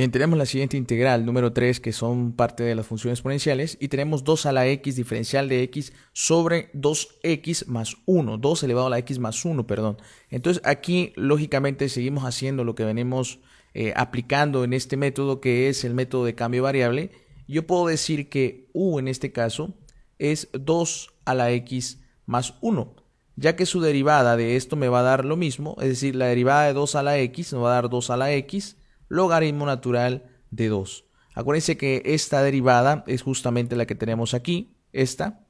Bien, tenemos la siguiente integral, número 3, que son parte de las funciones exponenciales, y tenemos 2 a la x diferencial de x sobre 2x más 1, 2 elevado a la x más 1, perdón. Entonces aquí, lógicamente, seguimos haciendo lo que venimos eh, aplicando en este método, que es el método de cambio variable. Yo puedo decir que u, en este caso, es 2 a la x más 1, ya que su derivada de esto me va a dar lo mismo, es decir, la derivada de 2 a la x nos va a dar 2 a la x, logaritmo natural de 2. Acuérdense que esta derivada es justamente la que tenemos aquí, esta,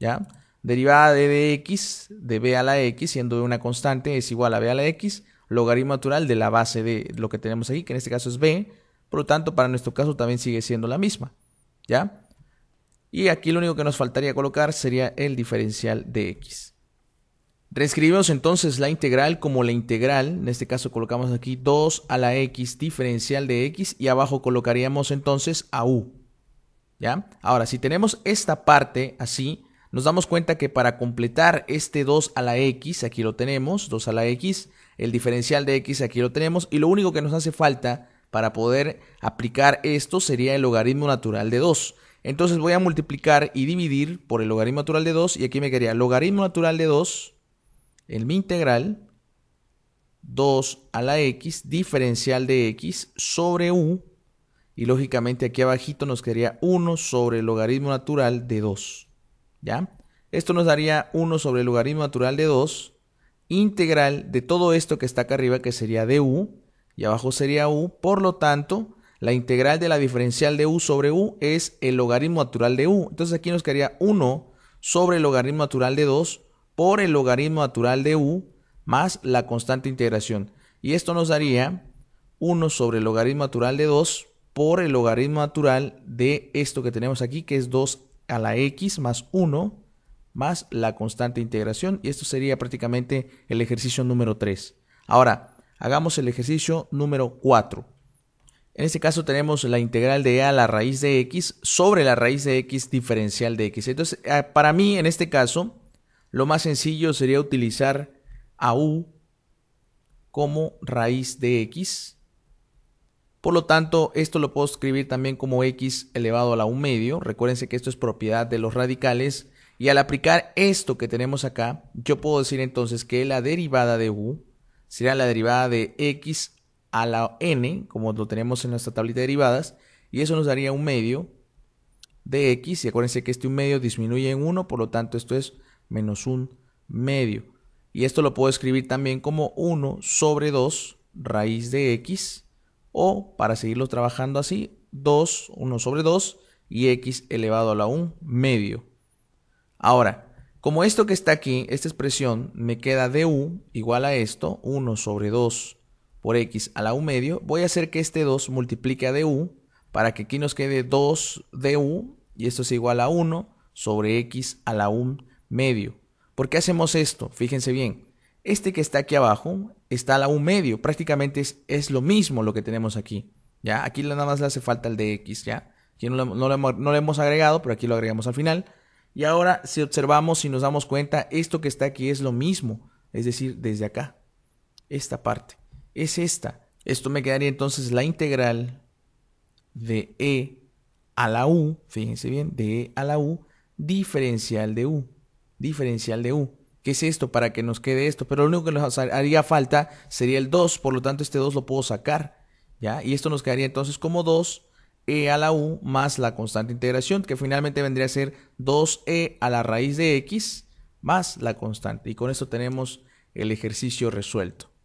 ¿ya? Derivada de x de b a la x, siendo una constante, es igual a b a la x, logaritmo natural de la base de lo que tenemos aquí, que en este caso es b, por lo tanto, para nuestro caso también sigue siendo la misma, ¿ya? Y aquí lo único que nos faltaría colocar sería el diferencial de x. Reescribimos entonces la integral como la integral, en este caso colocamos aquí 2 a la x diferencial de x y abajo colocaríamos entonces a u. ¿Ya? Ahora, si tenemos esta parte así, nos damos cuenta que para completar este 2 a la x, aquí lo tenemos, 2 a la x, el diferencial de x aquí lo tenemos, y lo único que nos hace falta para poder aplicar esto sería el logaritmo natural de 2. Entonces voy a multiplicar y dividir por el logaritmo natural de 2, y aquí me quedaría logaritmo natural de 2 en mi integral 2 a la x, diferencial de x sobre u, y lógicamente aquí abajito nos quedaría 1 sobre el logaritmo natural de 2. ¿Ya? Esto nos daría 1 sobre el logaritmo natural de 2, integral de todo esto que está acá arriba, que sería de u, y abajo sería u, por lo tanto, la integral de la diferencial de u sobre u es el logaritmo natural de u. Entonces aquí nos quedaría 1 sobre el logaritmo natural de 2 por el logaritmo natural de u más la constante integración. Y esto nos daría 1 sobre el logaritmo natural de 2 por el logaritmo natural de esto que tenemos aquí, que es 2 a la x más 1 más la constante integración. Y esto sería prácticamente el ejercicio número 3. Ahora, hagamos el ejercicio número 4. En este caso tenemos la integral de e a la raíz de x sobre la raíz de x diferencial de x. Entonces, eh, para mí en este caso, lo más sencillo sería utilizar a u como raíz de x. Por lo tanto, esto lo puedo escribir también como x elevado a la 1 medio. Recuérdense que esto es propiedad de los radicales. Y al aplicar esto que tenemos acá, yo puedo decir entonces que la derivada de u será la derivada de x a la n, como lo tenemos en nuestra tablita de derivadas, y eso nos daría un medio de x, y acuérdense que este 1 medio disminuye en 1, por lo tanto esto es menos un medio. Y esto lo puedo escribir también como 1 sobre 2 raíz de x o para seguirlo trabajando así 2, 1 sobre 2 y x elevado a la 1 medio. Ahora, como esto que está aquí, esta expresión me queda du igual a esto, 1 sobre 2 por x a la 1 medio, voy a hacer que este 2 multiplique a du para que aquí nos quede 2 du y esto es igual a 1 sobre x a la 1 medio. ¿Por qué hacemos esto? Fíjense bien. Este que está aquí abajo está a la U medio. Prácticamente es, lo mismo lo que tenemos aquí. ¿ya? Aquí nada más le hace falta el de X. ¿ya? Aquí no lo, hemos, agregado, pero aquí lo agregamos al final. Y ahora si observamos, y nos damos cuenta, esto que está aquí es lo mismo. Es decir, desde acá. Esta parte. Es esta. Esto me quedaría entonces la integral de E a la U, fíjense bien, de E a la U, diferencial de U diferencial de u. ¿Qué es esto? Para que nos quede esto. Pero lo único que nos haría falta sería el 2, por lo tanto este 2 lo puedo sacar. ¿ya? Y esto nos quedaría entonces como 2e a la u más la constante integración, que finalmente vendría a ser 2e a la raíz de x más la constante. Y con esto tenemos el ejercicio resuelto.